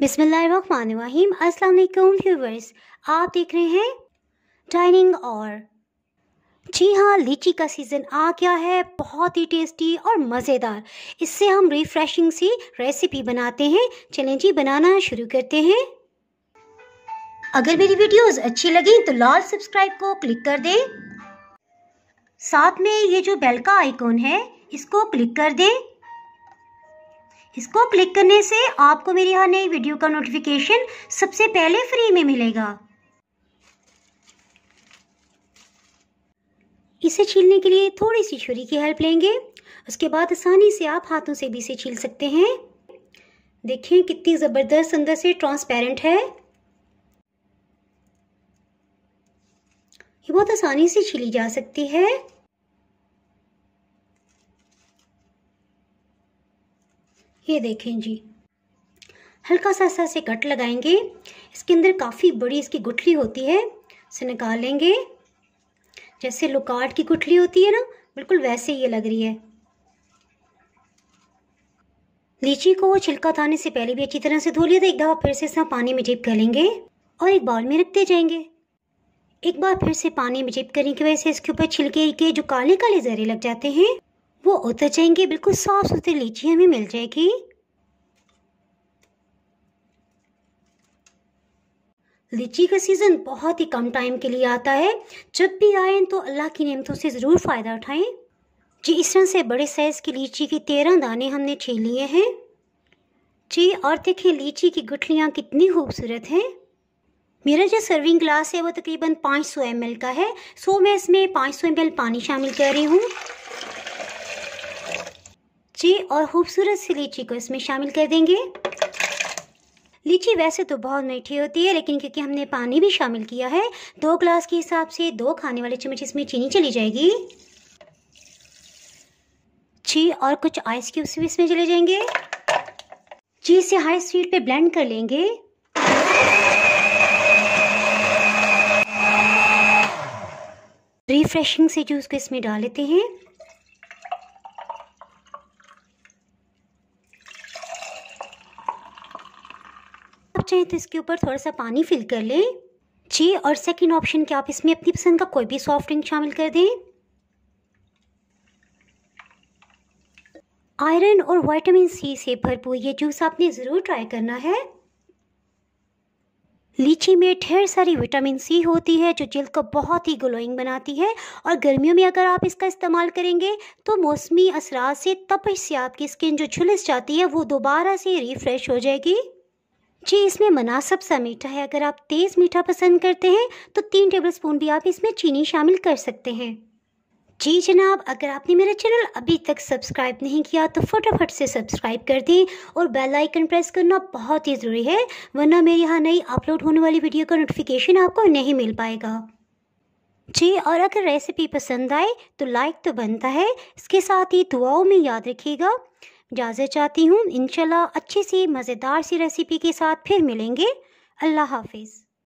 बिस्मिल्लाहिर्रहमानिर्रहीम अस्सलाम व्यूवर्स आप देख रहे हैं डाइनिंग और जी हाँ लीची का सीज़न आ गया है बहुत ही टेस्टी और मज़ेदार इससे हम रिफ़्रेशिंग सी रेसिपी बनाते हैं चलें जी बनाना शुरू करते हैं अगर मेरी वीडियोस अच्छी लगें तो लाल सब्सक्राइब को क्लिक कर दें साथ में ये जो बेल का आइकॉन है इसको क्लिक कर दें इसको क्लिक करने से आपको मेरी हर नई वीडियो का नोटिफिकेशन सबसे पहले फ्री में मिलेगा इसे छीलने के लिए थोड़ी सी छुरी की हेल्प लेंगे उसके बाद आसानी से आप हाथों से भी इसे छील सकते हैं देखें कितनी ज़बरदस्त अंदर से ट्रांसपेरेंट है ये बहुत आसानी से छीली जा सकती है ये देखें जी हल्का सा सा से कट लगाएंगे इसके अंदर काफ़ी बड़ी इसकी गुठली होती है इसे निकालेंगे जैसे लुकाट की गुठली होती है ना बिल्कुल वैसे ये लग रही है लीची को छिलका थाने से पहले भी अच्छी तरह से धो लिया था एक दफ़ा फिर से इसमें पानी में डिप लेंगे और एक बाउल में रखते जाएंगे एक बार फिर से पानी में डिप करने की वजह से इसके ऊपर छिलके के जो काले काले जरे लग जाते हैं वो उतर जाएंगे बिल्कुल साफ सुथरी लीची हमें मिल जाएगी लीची का सीज़न बहुत ही कम टाइम के लिए आता है जब भी आए तो अल्लाह की नियमतों से ज़रूर फ़ायदा उठाएं जी इस तरह से बड़े साइज़ की लीची के तेरह दाने हमने छीन लिए हैं जी और देखिए लीची की गुठलियाँ कितनी खूबसूरत हैं मेरा जो सर्विंग ग्लास है वो तकरीबन 500 सौ का है सो मैं इसमें 500 सौ पानी शामिल कर रही हूँ कच्ची और खूबसूरत सी लीची को इसमें शामिल कर देंगे लीची वैसे तो बहुत मीठी होती है लेकिन क्योंकि हमने पानी भी शामिल किया है दो ग्लास के हिसाब से दो खाने वाले चम्मच इसमें चीनी चली जाएगी ची और कुछ आइस क्यूब्स भी इसमें चले जाएंगे ची से हाई स्पीड पे ब्लेंड कर लेंगे रिफ्रेशिंग से जूस को इसमें डाल लेते हैं चाहें तो इसके ऊपर थोड़ा सा पानी फिल कर लें जी और सेकंड ऑप्शन कि आप इसमें अपनी पसंद का कोई भी सॉफ्ट ड्रिंक शामिल कर दें आयरन और वाइटामिन सी से भरपूर ये जूस आपने ज़रूर ट्राई करना है लीची में ढेर सारी विटामिन सी होती है जो जल्द को बहुत ही ग्लोइंग बनाती है और गर्मियों में अगर आप इसका इस्तेमाल करेंगे तो मौसमी असरा से तपश से आपकी स्किन जो झुलस जाती है वो दोबारा से रिफ़्रेश हो जाएगी जी इसमें मुनासब सा मीठा है अगर आप तेज़ मीठा पसंद करते हैं तो तीन टेबल स्पून भी आप इसमें चीनी शामिल कर सकते हैं जी जनाब अगर आपने मेरा चैनल अभी तक सब्सक्राइब नहीं किया तो फटाफट से सब्सक्राइब कर दें और बेल आइकन प्रेस करना बहुत ही ज़रूरी है वरना मेरे यहाँ नई अपलोड होने वाली वीडियो का नोटिफिकेशन आपको नहीं मिल पाएगा जी और अगर रेसिपी पसंद आए तो लाइक तो बनता है इसके साथ ही दुआओं में याद रखिएगा इजाज़त चाहती हूँ इनशाला अच्छी सी मज़ेदार सी रेसिपी के साथ फिर मिलेंगे अल्लाह हाफिज़